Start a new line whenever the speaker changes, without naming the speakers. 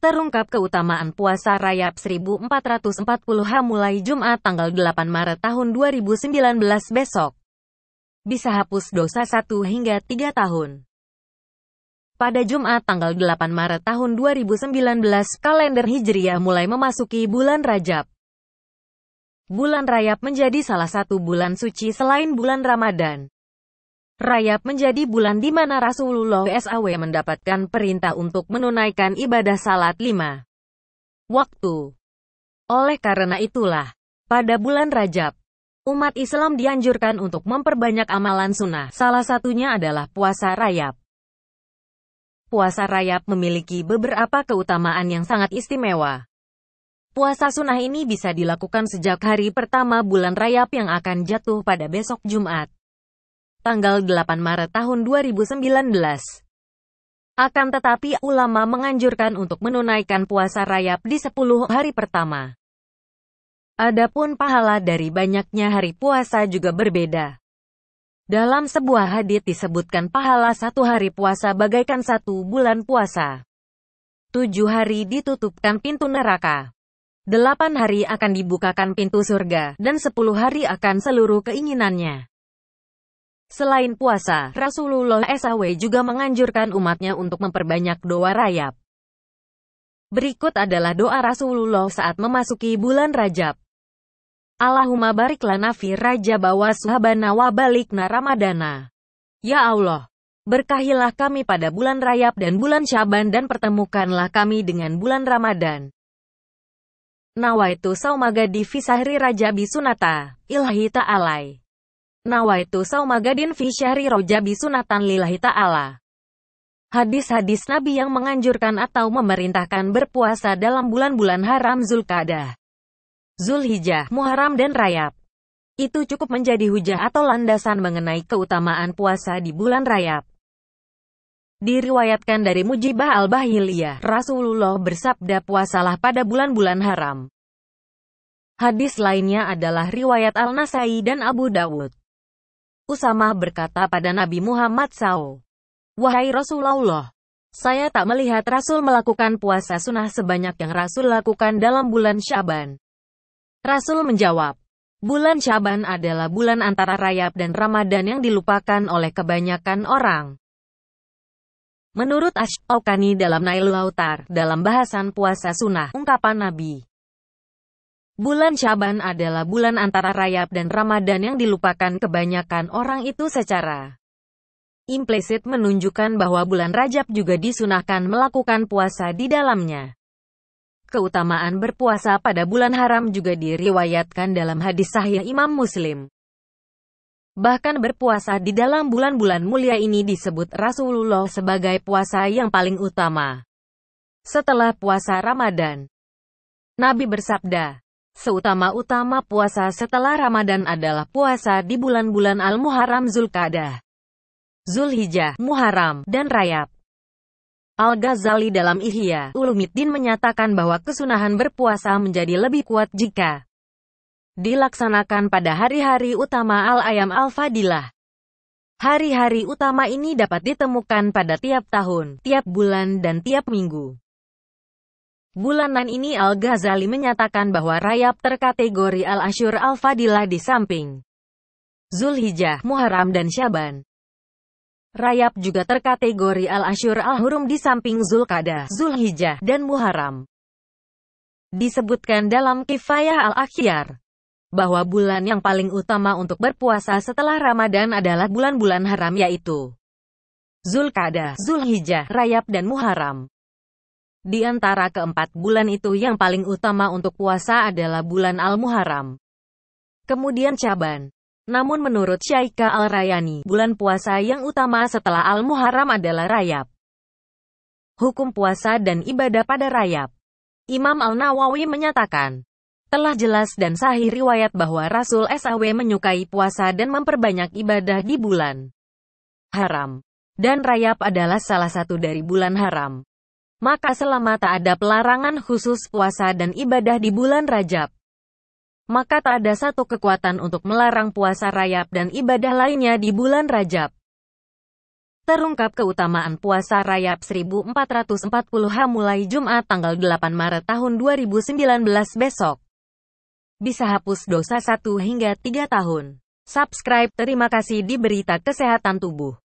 terungkap keutamaan puasa rayap 1440H mulai Jumat tanggal 8 Maret tahun 2019 besok. Bisa hapus dosa 1 hingga 3 tahun. Pada Jumat tanggal 8 Maret tahun 2019, kalender Hijriah mulai memasuki bulan Rajab. Bulan Rayap menjadi salah satu bulan suci selain bulan Ramadan. Rayap menjadi bulan di mana Rasulullah SAW mendapatkan perintah untuk menunaikan ibadah salat lima waktu. Oleh karena itulah, pada bulan Rajab, umat Islam dianjurkan untuk memperbanyak amalan sunnah, salah satunya adalah puasa rayap. Puasa rayap memiliki beberapa keutamaan yang sangat istimewa. Puasa sunnah ini bisa dilakukan sejak hari pertama bulan rayap yang akan jatuh pada besok Jumat tanggal 8 Maret tahun 2019. Akan tetapi ulama menganjurkan untuk menunaikan puasa rayap di 10 hari pertama. Adapun pahala dari banyaknya hari puasa juga berbeda. Dalam sebuah hadis disebutkan pahala satu hari puasa bagaikan satu bulan puasa. Tujuh hari ditutupkan pintu neraka. Delapan hari akan dibukakan pintu surga, dan sepuluh hari akan seluruh keinginannya. Selain puasa, Rasulullah SAW juga menganjurkan umatnya untuk memperbanyak doa rayap. Berikut adalah doa Rasulullah saat memasuki bulan Rajab. Allahumma barik lana fi rajab wa suhabana wa balikna ramadana. Ya Allah, berkahilah kami pada bulan Rajab dan bulan Syaban dan pertemukanlah kami dengan bulan Ramadan. Nawaitu saumagadi fi sahri rajabi sunata, ilahi ta'alai. Nawaitu saumagadin fi syahri roja bisunatan lillahi ta'ala. Hadis-hadis Nabi yang menganjurkan atau memerintahkan berpuasa dalam bulan-bulan haram Zulkadah, Zulhijjah, Muharram dan rayab, Itu cukup menjadi hujah atau landasan mengenai keutamaan puasa di bulan rayab. Diriwayatkan dari Mujibah al-Bahiliyah, Rasulullah bersabda puasalah pada bulan-bulan haram. Hadis lainnya adalah riwayat Al-Nasai dan Abu Dawud. Usamah berkata pada Nabi Muhammad SAW, Wahai Rasulullah, saya tak melihat Rasul melakukan puasa sunnah sebanyak yang Rasul lakukan dalam bulan Syaban. Rasul menjawab, Bulan Syaban adalah bulan antara rayap dan Ramadan yang dilupakan oleh kebanyakan orang. Menurut Ash dalam Nailul Lautar, dalam bahasan puasa sunnah, ungkapan Nabi Bulan Syaban adalah bulan antara rayap dan Ramadan yang dilupakan kebanyakan orang itu secara implisit menunjukkan bahwa bulan Rajab juga disunahkan melakukan puasa di dalamnya. Keutamaan berpuasa pada bulan haram juga diriwayatkan dalam hadis sahih Imam Muslim. Bahkan berpuasa di dalam bulan-bulan mulia ini disebut Rasulullah sebagai puasa yang paling utama. Setelah puasa Ramadan, Nabi bersabda, Seutama-utama puasa setelah Ramadan adalah puasa di bulan-bulan Al-Muharram Zulkadah, Zulhijjah, Muharram, dan Rayap. Al-Ghazali dalam Ihya Ulumiddin menyatakan bahwa kesunahan berpuasa menjadi lebih kuat jika dilaksanakan pada hari-hari utama Al-Ayam Al-Fadilah. Hari-hari utama ini dapat ditemukan pada tiap tahun, tiap bulan, dan tiap minggu. Bulanan ini Al-Ghazali menyatakan bahwa rayap terkategori Al-Ashur Al-Fadilah di samping Zulhijjah, Muharram dan Syaban. Rayap juga terkategori Al-Ashur Al-Hurum di samping Zulkadah, Zulhijjah, dan Muharram. Disebutkan dalam Kifayah Al-Akhyar bahwa bulan yang paling utama untuk berpuasa setelah Ramadan adalah bulan-bulan haram yaitu Zulkadah, Zulhijjah, Rayap dan Muharram. Di antara keempat bulan itu yang paling utama untuk puasa adalah bulan Al-Muharram. Kemudian Caban. Namun menurut Syaika Al-Rayani, bulan puasa yang utama setelah Al-Muharram adalah Rayab. Hukum puasa dan ibadah pada Rayab. Imam Al-Nawawi menyatakan, telah jelas dan sahih riwayat bahwa Rasul SAW menyukai puasa dan memperbanyak ibadah di bulan haram. Dan Rayab adalah salah satu dari bulan haram. Maka selama tak ada pelarangan khusus puasa dan ibadah di bulan Rajab, maka tak ada satu kekuatan untuk melarang puasa rayap dan ibadah lainnya di bulan Rajab. Terungkap keutamaan puasa rayap 1440H mulai Jumat tanggal 8 Maret tahun 2019 besok. Bisa hapus dosa 1 hingga 3 tahun. Subscribe terima kasih di Berita Kesehatan Tubuh.